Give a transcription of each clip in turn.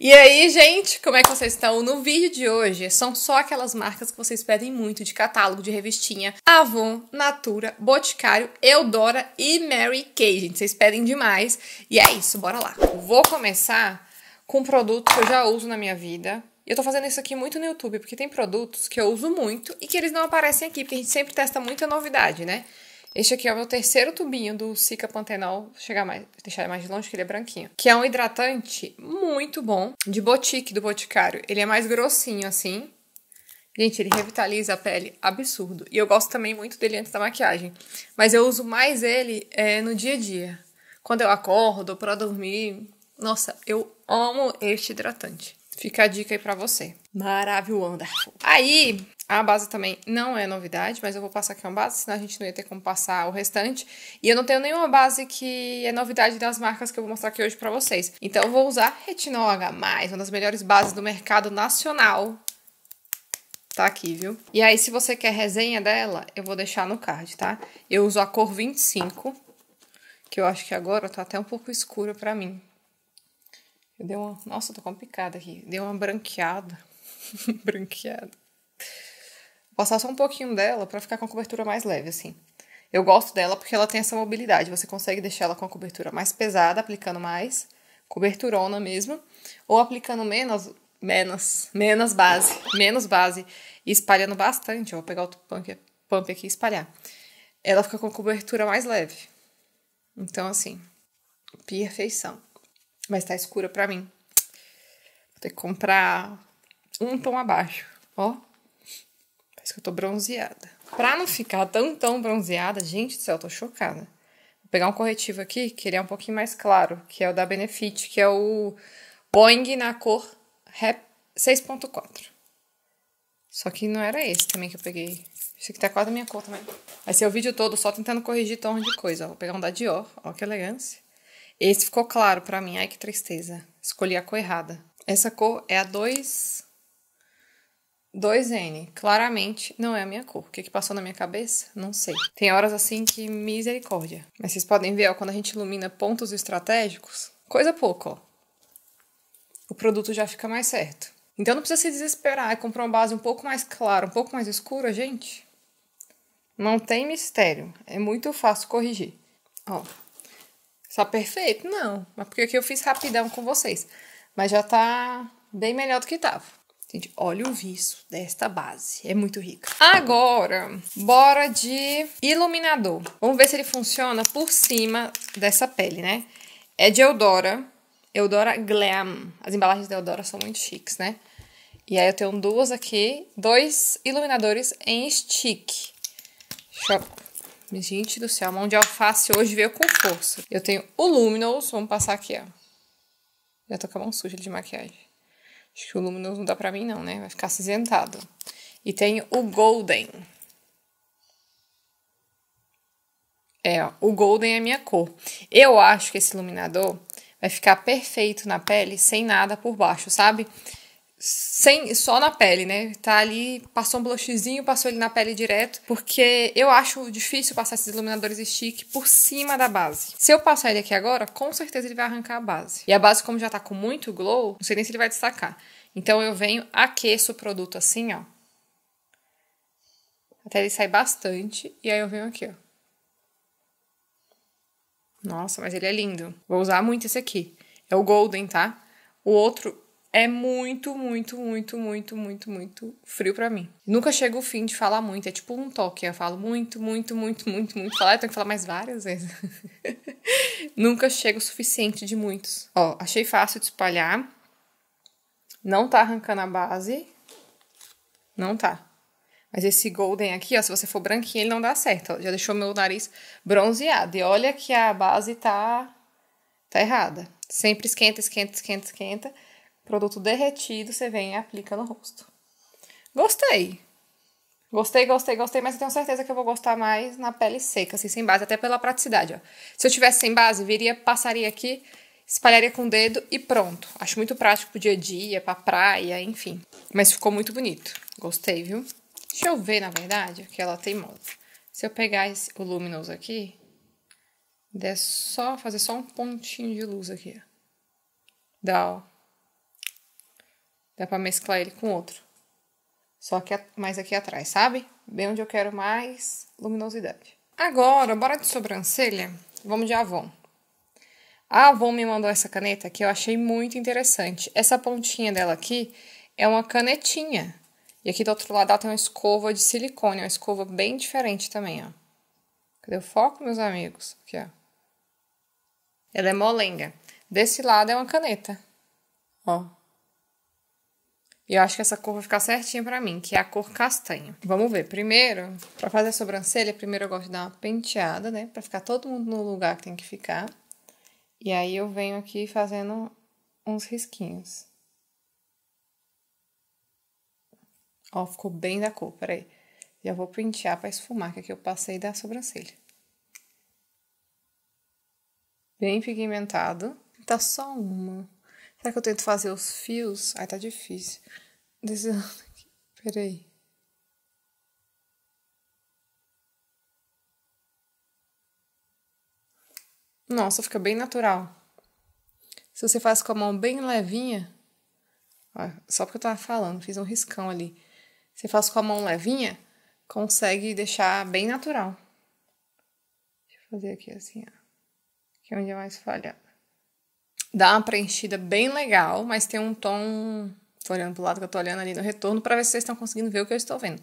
E aí, gente, como é que vocês estão? No vídeo de hoje, são só aquelas marcas que vocês pedem muito de catálogo, de revistinha. Avon, Natura, Boticário, Eudora e Mary Kay, gente. Vocês pedem demais. E é isso, bora lá. Eu vou começar com um produto que eu já uso na minha vida. eu tô fazendo isso aqui muito no YouTube, porque tem produtos que eu uso muito e que eles não aparecem aqui, porque a gente sempre testa muita novidade, né? Este aqui é o meu terceiro tubinho do Cica Pantenol, vou chegar mais, deixar mais longe que ele é branquinho, que é um hidratante muito bom, de Botique, do Boticário. Ele é mais grossinho assim. Gente, ele revitaliza a pele, absurdo. E eu gosto também muito dele antes da maquiagem. Mas eu uso mais ele é, no dia a dia. Quando eu acordo, para dormir. Nossa, eu amo este hidratante. Fica a dica aí pra você. Maravilhoso. Aí, a base também não é novidade, mas eu vou passar aqui uma base, senão a gente não ia ter como passar o restante. E eu não tenho nenhuma base que é novidade das marcas que eu vou mostrar aqui hoje para vocês. Então eu vou usar Retinol H+, uma das melhores bases do mercado nacional. Tá aqui, viu? E aí, se você quer resenha dela, eu vou deixar no card, tá? Eu uso a cor 25, que eu acho que agora tá até um pouco escura pra mim. Eu dei uma... Nossa, tô com uma picada aqui. Deu uma branqueada. branqueada passar só um pouquinho dela para ficar com a cobertura mais leve, assim. Eu gosto dela porque ela tem essa mobilidade. Você consegue deixar ela com a cobertura mais pesada, aplicando mais, coberturona mesmo, ou aplicando menos, menos, menos base, menos base, e espalhando bastante. Eu vou pegar outro pump, pump aqui e espalhar. Ela fica com a cobertura mais leve. Então, assim, perfeição. Mas tá escura pra mim. Vou ter que comprar um tom abaixo, ó isso que eu tô bronzeada. Pra não ficar tão, tão bronzeada, gente do céu, eu tô chocada. Vou pegar um corretivo aqui, que ele é um pouquinho mais claro, que é o da Benefit, que é o Boeing na cor 6.4. Só que não era esse também que eu peguei. Esse aqui tá quase a minha cor também. Vai ser o vídeo todo só tentando corrigir tom de coisa. Vou pegar um da Dior, ó que elegância. Esse ficou claro pra mim, ai que tristeza. Escolhi a cor errada. Essa cor é a 2... 2N, claramente não é a minha cor. O que, que passou na minha cabeça? Não sei. Tem horas assim que misericórdia. Mas vocês podem ver, ó, quando a gente ilumina pontos estratégicos, coisa pouco, ó. O produto já fica mais certo. Então não precisa se desesperar e é comprar uma base um pouco mais clara, um pouco mais escura, gente. Não tem mistério. É muito fácil corrigir. Ó, está perfeito? Não. Mas porque aqui eu fiz rapidão com vocês. Mas já tá bem melhor do que tava. Gente, olha o viço desta base. É muito rica. Agora, bora de iluminador. Vamos ver se ele funciona por cima dessa pele, né? É de Eudora. Eudora Glam. As embalagens da Eudora são muito chiques, né? E aí eu tenho duas aqui. Dois iluminadores em stick. Deixa eu... Gente do céu, a mão de alface hoje veio com força. Eu tenho o Luminous. Vamos passar aqui, ó. Já tô com a mão suja de maquiagem. Acho que o Luminous não dá pra mim, não, né? Vai ficar acinzentado. E tem o Golden. É, ó, o Golden é minha cor. Eu acho que esse iluminador vai ficar perfeito na pele, sem nada por baixo, sabe? sem só na pele, né? Tá ali, passou um blushzinho, passou ele na pele direto, porque eu acho difícil passar esses iluminadores stick por cima da base. Se eu passar ele aqui agora, com certeza ele vai arrancar a base. E a base, como já tá com muito glow, não sei nem se ele vai destacar. Então eu venho, aqueço o produto assim, ó. Até ele sair bastante, e aí eu venho aqui, ó. Nossa, mas ele é lindo. Vou usar muito esse aqui. É o Golden, tá? O outro é muito, muito, muito, muito, muito, muito frio para mim. Nunca chega o fim de falar muito, é tipo um toque. Eu falo muito, muito, muito, muito, muito. Falar, eu tenho que falar mais várias vezes. Nunca chega o suficiente de muitos. Ó, achei fácil de espalhar. Não tá arrancando a base. Não tá. Mas esse golden aqui, ó, se você for branquinho, ele não dá certo. Ó, já deixou meu nariz bronzeado. E olha que a base tá, tá errada. Sempre esquenta, esquenta, esquenta, esquenta Produto derretido, você vem e aplica no rosto. Gostei. Gostei, gostei, gostei, mas eu tenho certeza que eu vou gostar mais na pele seca, assim, sem base, até pela praticidade, ó. Se eu tivesse sem base, viria, passaria aqui, espalharia com o dedo e pronto. Acho muito prático pro dia a dia, pra praia, enfim. Mas ficou muito bonito. Gostei, viu? Deixa eu ver, na verdade, que ela é tem moda. Se eu pegar esse, o Luminous aqui, der só, fazer só um pontinho de luz aqui, ó. Dá, ó. Dá pra mesclar ele com outro. Só que mais aqui atrás, sabe? Bem onde eu quero mais luminosidade. Agora, bora de sobrancelha. Vamos de Avon. A Avon me mandou essa caneta que eu achei muito interessante. Essa pontinha dela aqui é uma canetinha. E aqui do outro lado ela tem uma escova de silicone, uma escova bem diferente também, ó. Cadê o foco, meus amigos? Aqui, ó. Ela é molenga. Desse lado é uma caneta. Ó, e eu acho que essa cor vai ficar certinha pra mim, que é a cor castanho. Vamos ver. Primeiro, pra fazer a sobrancelha, primeiro eu gosto de dar uma penteada, né? Pra ficar todo mundo no lugar que tem que ficar. E aí eu venho aqui fazendo uns risquinhos. Ó, ficou bem da cor, peraí. Já vou pentear pra esfumar, que aqui é eu passei da sobrancelha. Bem pigmentado. Tá só uma Será que eu tento fazer os fios? Ai, tá difícil. Desenhando aqui. Peraí. Nossa, fica bem natural. Se você faz com a mão bem levinha, ó, só porque eu tava falando, fiz um riscão ali. você faz com a mão levinha, consegue deixar bem natural. Deixa eu fazer aqui assim, ó. Que é onde é mais falha dá uma preenchida bem legal, mas tem um tom. Tô olhando pro lado que eu tô olhando ali no retorno para ver se vocês estão conseguindo ver o que eu estou vendo.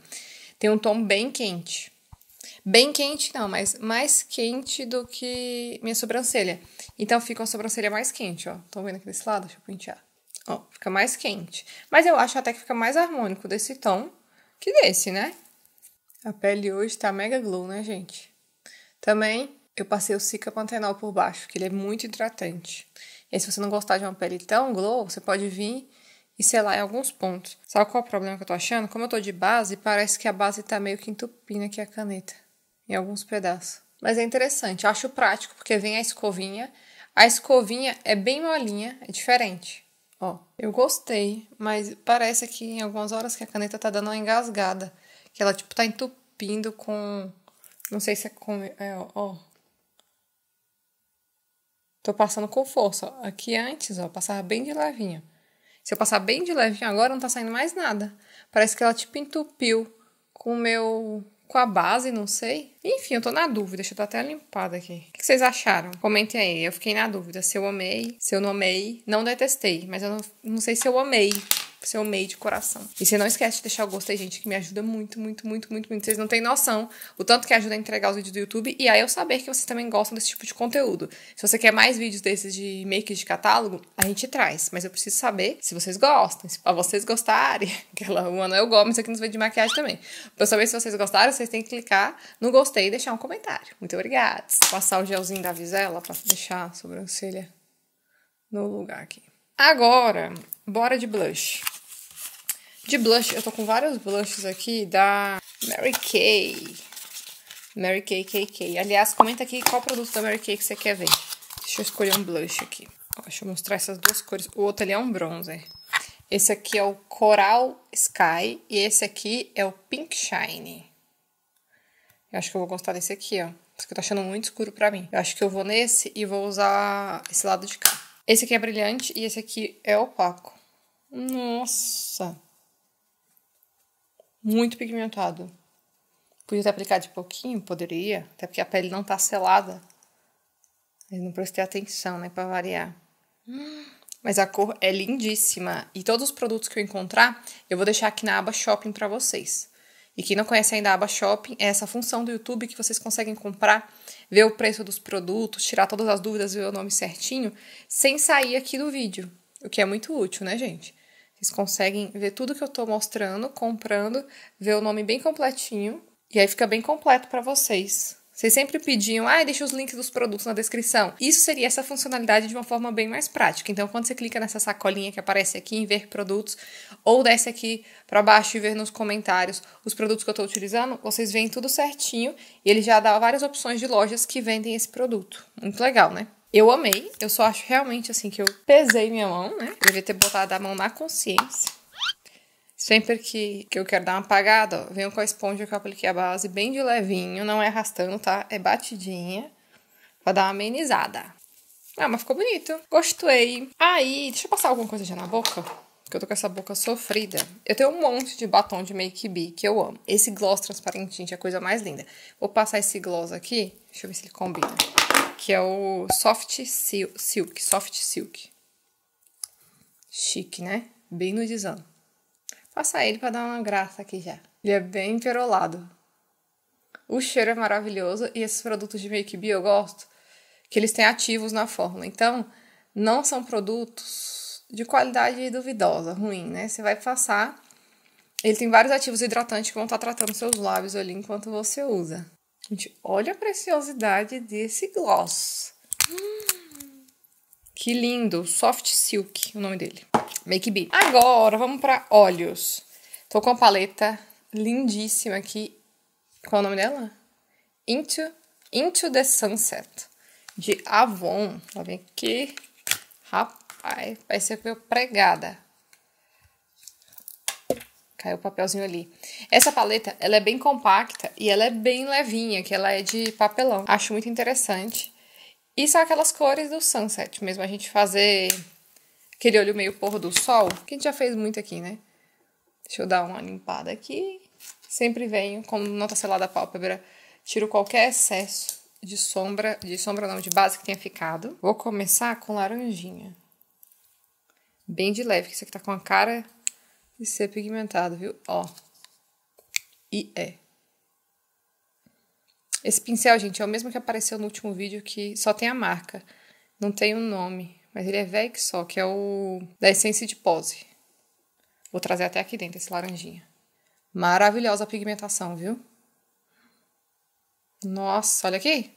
Tem um tom bem quente. Bem quente não, mas mais quente do que minha sobrancelha. Então fica uma sobrancelha mais quente, ó. Estão vendo aqui desse lado? Deixa eu pentear. Ó, fica mais quente. Mas eu acho até que fica mais harmônico desse tom que desse, né? A pele hoje tá mega glow, né, gente? Também eu passei o Cica Pantenol por baixo, que ele é muito hidratante. E se você não gostar de uma pele tão glow, você pode vir e selar em alguns pontos. Sabe qual é o problema que eu tô achando? Como eu tô de base, parece que a base tá meio que entupindo aqui a caneta, em alguns pedaços. Mas é interessante, eu acho prático, porque vem a escovinha. A escovinha é bem molinha, é diferente. Ó, eu gostei, mas parece que em algumas horas que a caneta tá dando uma engasgada. Que ela, tipo, tá entupindo com... Não sei se é com... É, ó Tô passando com força. Ó. Aqui antes, ó, passava bem de levinho. Se eu passar bem de levinho agora, não tá saindo mais nada. Parece que ela tipo entupiu com o meu. com a base, não sei. Enfim, eu tô na dúvida. Deixa eu dar até limpada aqui. O que vocês acharam? Comentem aí. Eu fiquei na dúvida se eu amei, se eu não amei. Não detestei, mas eu não, não sei se eu amei seu é meio de coração. E você não esquece de deixar o gostei, gente, que me ajuda muito, muito, muito, muito, muito. Vocês não têm noção o tanto que ajuda a entregar os vídeos do YouTube e a eu saber que vocês também gostam desse tipo de conteúdo. Se você quer mais vídeos desses de make de catálogo, a gente traz. Mas eu preciso saber se vocês gostam, se pra vocês gostarem. Aquela o Manuel Gomes aqui nos vídeos de maquiagem também. Pra eu saber se vocês gostaram, vocês têm que clicar no gostei e deixar um comentário. Muito obrigada. Passar o gelzinho da visela pra deixar a sobrancelha no lugar aqui. Agora, bora de blush. De blush, eu tô com vários blushes aqui da Mary Kay. Mary Kay KK. Aliás, comenta aqui qual produto da Mary Kay que você quer ver. Deixa eu escolher um blush aqui. Ó, deixa eu mostrar essas duas cores. O outro ali é um bronzer. Esse aqui é o Coral Sky e esse aqui é o Pink Shine. Eu acho que eu vou gostar desse aqui, ó. Esse aqui eu achando muito escuro pra mim. Eu acho que eu vou nesse e vou usar esse lado de cá. Esse aqui é brilhante e esse aqui é opaco. Nossa! muito pigmentado. Podia ter aplicado de pouquinho, poderia, até porque a pele não tá selada. Eu não prestei atenção, né, para variar. mas a cor é lindíssima e todos os produtos que eu encontrar, eu vou deixar aqui na aba Shopping para vocês. E quem não conhece ainda a aba Shopping, é essa função do YouTube que vocês conseguem comprar, ver o preço dos produtos, tirar todas as dúvidas, ver o nome certinho, sem sair aqui do vídeo, o que é muito útil, né, gente? Vocês conseguem ver tudo que eu estou mostrando, comprando, ver o nome bem completinho e aí fica bem completo para vocês. Vocês sempre pediam, ah, deixa os links dos produtos na descrição. Isso seria essa funcionalidade de uma forma bem mais prática. Então, quando você clica nessa sacolinha que aparece aqui em ver produtos, ou desce aqui para baixo e ver nos comentários os produtos que eu estou utilizando, vocês veem tudo certinho e ele já dá várias opções de lojas que vendem esse produto. Muito legal, né? Eu amei, eu só acho realmente assim que eu pesei minha mão, né? Eu devia ter botado a mão na consciência. Sempre que, que eu quero dar uma apagada, ó, venho com a esponja que eu apliquei a base bem de levinho, não é arrastando, tá? É batidinha, pra dar uma amenizada. Ah, mas ficou bonito. Gostei. Aí, deixa eu passar alguma coisa já na boca, que eu tô com essa boca sofrida. Eu tenho um monte de batom de Make Be que eu amo. Esse gloss transparente, gente, é a coisa mais linda. Vou passar esse gloss aqui, deixa eu ver se ele combina que é o Soft Silk, Soft Silk. Chique, né? Bem nudizão. Passar ele para dar uma graça aqui já. Ele é bem perolado. O cheiro é maravilhoso e esses produtos de make bio eu gosto que eles têm ativos na fórmula. Então, não são produtos de qualidade duvidosa, ruim, né? Você vai passar ele tem vários ativos hidratantes que vão estar tratando seus lábios ali enquanto você usa. Gente, olha a preciosidade desse gloss. Hum, que lindo, Soft Silk, o nome dele. Make B. Agora, vamos para olhos. Tô com a paleta lindíssima aqui. Qual é o nome dela? Into, Into the Sunset, de Avon. vem aqui. Rapaz, vai ser pregada. Caiu o papelzinho ali. Essa paleta, ela é bem compacta e ela é bem levinha, que ela é de papelão. Acho muito interessante. E são aquelas cores do sunset mesmo, a gente fazer aquele olho meio pôr do sol, que a gente já fez muito aqui, né? Deixa eu dar uma limpada aqui. Sempre venho, como não tá selada a pálpebra, tiro qualquer excesso de sombra, de sombra não, de base que tenha ficado. Vou começar com laranjinha. Bem de leve, que isso aqui tá com a cara e ser pigmentado, viu? Ó. E é. Esse pincel, gente, é o mesmo que apareceu no último vídeo que só tem a marca. Não tem o um nome, mas ele é VEG só, que é o da essência de pose. Vou trazer até aqui dentro esse laranjinha. Maravilhosa a pigmentação, viu? Nossa, olha aqui.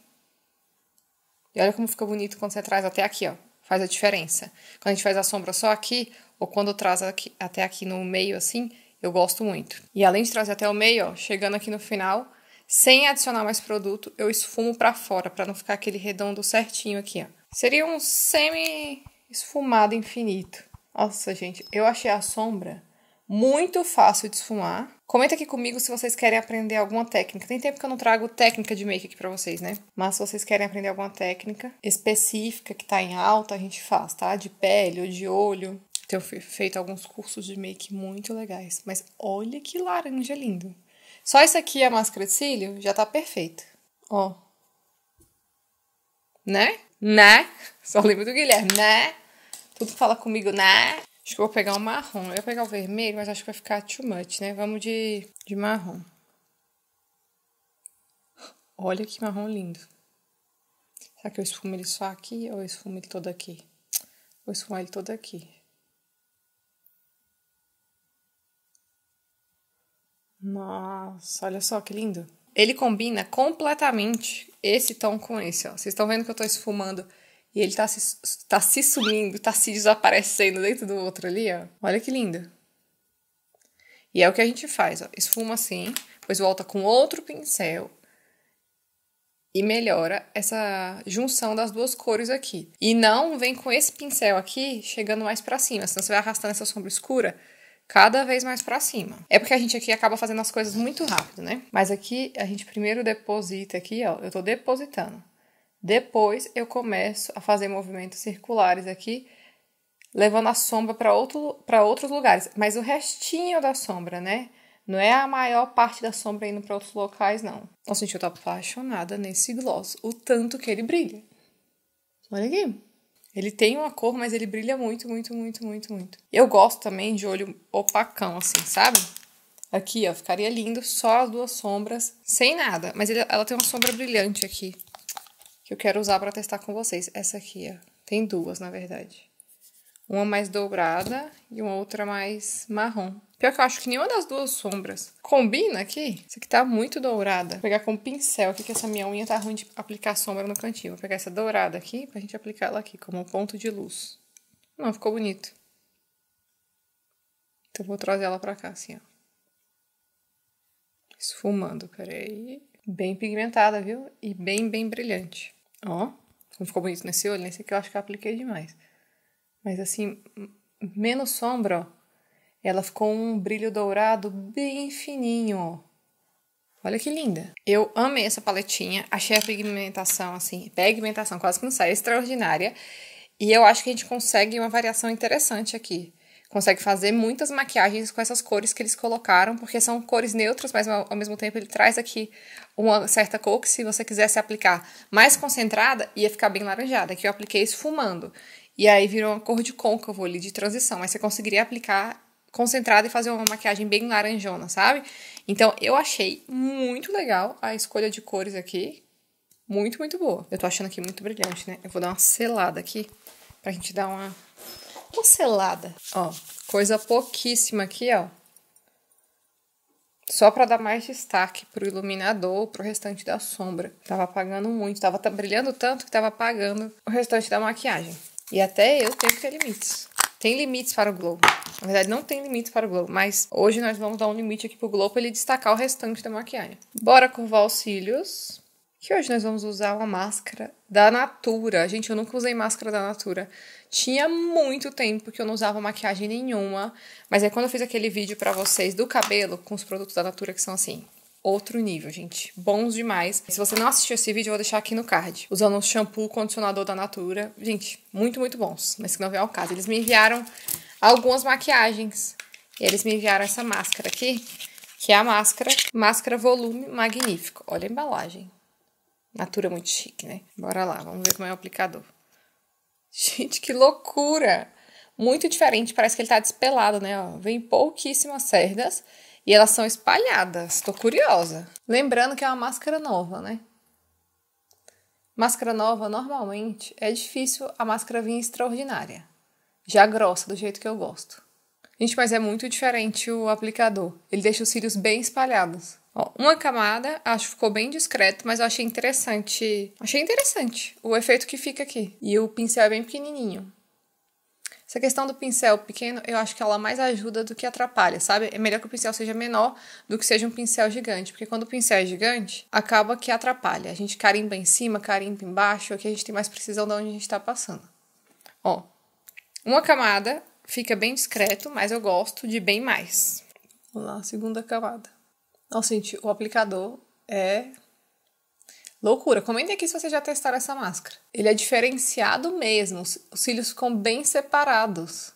E olha como fica bonito quando você traz até aqui, ó. Faz a diferença. Quando a gente faz a sombra só aqui, ou tipo, quando traz aqui, até aqui no meio assim, eu gosto muito. E além de trazer até o meio, ó, chegando aqui no final, sem adicionar mais produto, eu esfumo para fora, para não ficar aquele redondo certinho aqui, ó. Seria um semi esfumado infinito. Nossa, gente, eu achei a sombra muito fácil de esfumar. Comenta aqui comigo se vocês querem aprender alguma técnica. Tem tempo que eu não trago técnica de make aqui pra vocês, né? Mas se vocês querem aprender alguma técnica específica que tá em alta, a gente faz, tá? De pele ou de olho tenho feito alguns cursos de make muito legais. Mas olha que laranja lindo. Só isso aqui, a máscara de cílio, já tá perfeito. Ó. Né? Né? Só lembro do Guilherme, né? Tudo fala comigo, né? Acho que eu vou pegar um marrom. Eu ia pegar o vermelho, mas acho que vai ficar too much, né? Vamos de, de marrom. Olha que marrom lindo. Será que eu esfumo ele só aqui ou eu esfumo ele todo aqui? Vou esfumar ele todo aqui. Nossa, olha só que lindo. Ele combina completamente esse tom com esse, ó. Vocês estão vendo que eu tô esfumando e ele tá se, tá se sumindo, tá se desaparecendo dentro do outro ali, ó. Olha que lindo. E é o que a gente faz, ó. Esfuma assim, depois volta com outro pincel e melhora essa junção das duas cores aqui. E não vem com esse pincel aqui chegando mais para cima, senão você vai arrastando essa sombra escura cada vez mais para cima. É porque a gente aqui acaba fazendo as coisas muito rápido, né? Mas aqui a gente primeiro deposita aqui, ó, eu tô depositando. Depois eu começo a fazer movimentos circulares aqui, levando a sombra para outro, pra outros lugares, mas o restinho da sombra, né? Não é a maior parte da sombra indo para outros locais, não. Nossa, gente, eu tô apaixonada nesse gloss, o tanto que ele brilha. Olha aqui. Ele tem uma cor, mas ele brilha muito, muito, muito, muito, muito. Eu gosto também de olho opacão, assim, sabe? Aqui, ó, ficaria lindo só as duas sombras, sem nada. Mas ele, ela tem uma sombra brilhante aqui, que eu quero usar para testar com vocês. Essa aqui, ó. Tem duas, na verdade. Uma mais dourada e uma outra mais marrom. Pior que eu acho que nenhuma das duas sombras combina aqui. Essa aqui tá muito dourada. Vou pegar com pincel aqui, que essa minha unha tá ruim de aplicar sombra no cantinho. Vou pegar essa dourada aqui pra gente aplicar ela aqui como ponto de luz. Não, ficou bonito. Então vou trazer ela pra cá, assim, ó. Esfumando, peraí. Bem pigmentada, viu? E bem, bem brilhante. Ó, como ficou bonito nesse olho, nesse aqui eu acho que eu apliquei demais mas assim, menos sombra, ela ficou um brilho dourado bem fininho. Olha que linda. Eu amei essa paletinha, achei a pigmentação, assim, pigmentação quase que não sai, é extraordinária. E eu acho que a gente consegue uma variação interessante aqui. Consegue fazer muitas maquiagens com essas cores que eles colocaram, porque são cores neutras, mas ao mesmo tempo ele traz aqui uma certa cor que se você quisesse aplicar mais concentrada, ia ficar bem laranjada, Aqui eu apliquei esfumando. E aí virou uma cor de côncavo ali, de transição. Mas você conseguiria aplicar concentrado e fazer uma maquiagem bem laranjona, sabe? Então, eu achei muito legal a escolha de cores aqui. Muito, muito boa. Eu tô achando aqui muito brilhante, né? Eu vou dar uma selada aqui pra gente dar uma, uma selada. Ó, coisa pouquíssima aqui, ó. Só pra dar mais destaque pro iluminador, pro restante da sombra. Tava apagando muito, tava brilhando tanto que tava apagando o restante da maquiagem. E até eu tenho que ter limites. Tem limites para o Globo. Na verdade, não tem limite para o Globo, mas hoje nós vamos dar um limite aqui para o Globo para ele destacar o restante da maquiagem. Bora curvar os cílios. Que hoje nós vamos usar uma máscara da Natura. Gente, eu nunca usei máscara da Natura. Tinha muito tempo que eu não usava maquiagem nenhuma. Mas é quando eu fiz aquele vídeo para vocês do cabelo com os produtos da Natura que são assim, outro nível, gente. Bons demais. Se você não assistiu esse vídeo, eu vou deixar aqui no card. Usando um shampoo condicionador da Natura. Gente, muito, muito bons. Mas que não vem ao caso. Eles me enviaram algumas maquiagens. E eles me enviaram essa máscara aqui, que é a máscara, máscara volume magnífico. Olha a embalagem. Natura é muito chique, né? Bora lá, vamos ver como é o aplicador. Gente, que loucura! Muito diferente, parece que ele tá despelado, né? Ó, vem pouquíssimas cerdas e elas são espalhadas, tô curiosa. Lembrando que é uma máscara nova, né? Máscara nova, normalmente, é difícil a máscara vir extraordinária. Já grossa, do jeito que eu gosto. Gente, mas é muito diferente o aplicador. Ele deixa os cílios bem espalhados. Ó, uma camada, acho que ficou bem discreto, mas eu achei interessante. Achei interessante o efeito que fica aqui. E o pincel é bem pequenininho. Essa questão do pincel pequeno, eu acho que ela mais ajuda do que atrapalha, sabe? É melhor que o pincel seja menor do que seja um pincel gigante, porque quando o pincel é gigante, acaba que atrapalha. A gente carimba em cima, carimba embaixo, aqui é a gente tem mais precisão de onde a gente está passando. Ó, uma camada fica bem discreto, mas eu gosto de bem mais. Vamos lá, segunda camada. Nossa, gente, o aplicador é Loucura! Comentem aqui se vocês já testaram essa máscara. Ele é diferenciado mesmo, os cílios ficam bem separados.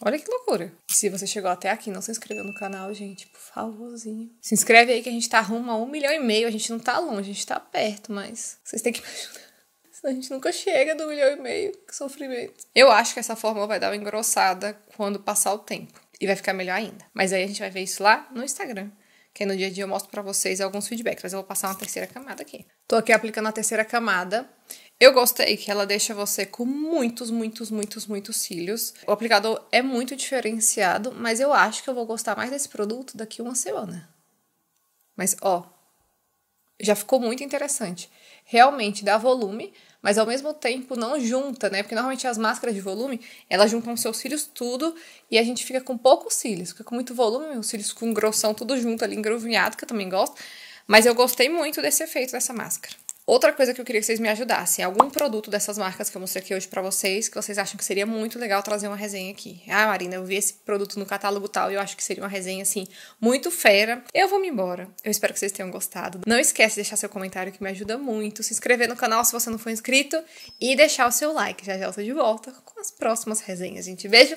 Olha que loucura. E se você chegou até aqui não se inscreveu no canal, gente, por favorzinho. Se inscreve aí que a gente tá rumo a um milhão e meio. A gente não tá longe, a gente tá perto, mas vocês têm que me ajudar. Senão a gente nunca chega do milhão e meio. Que sofrimento. Eu acho que essa forma vai dar uma engrossada quando passar o tempo. E vai ficar melhor ainda. Mas aí a gente vai ver isso lá no Instagram que no dia a dia eu mostro para vocês alguns feedbacks, mas eu vou passar uma terceira camada aqui. Tô aqui aplicando a terceira camada. Eu gostei que ela deixa você com muitos, muitos, muitos, muitos cílios. O aplicador é muito diferenciado, mas eu acho que eu vou gostar mais desse produto daqui uma semana. Mas ó, já ficou muito interessante. Realmente dá volume, mas ao mesmo tempo não junta, né? Porque normalmente as máscaras de volume, elas juntam seus cílios tudo e a gente fica com poucos cílios, fica com muito volume, os cílios com grossão tudo junto ali, engruvinhado, que eu também gosto. Mas eu gostei muito desse efeito dessa máscara. Outra coisa que eu queria que vocês me ajudassem, algum produto dessas marcas que eu mostrei aqui hoje para vocês, que vocês acham que seria muito legal trazer uma resenha aqui. Ah, Marina, eu vi esse produto no catálogo tal e eu acho que seria uma resenha, assim, muito fera. Eu vou me embora. Eu espero que vocês tenham gostado. Não esquece de deixar seu comentário que me ajuda muito, se inscrever no canal se você não for inscrito e deixar o seu like. Já já eu tô de volta com as próximas resenhas, gente. Beijo!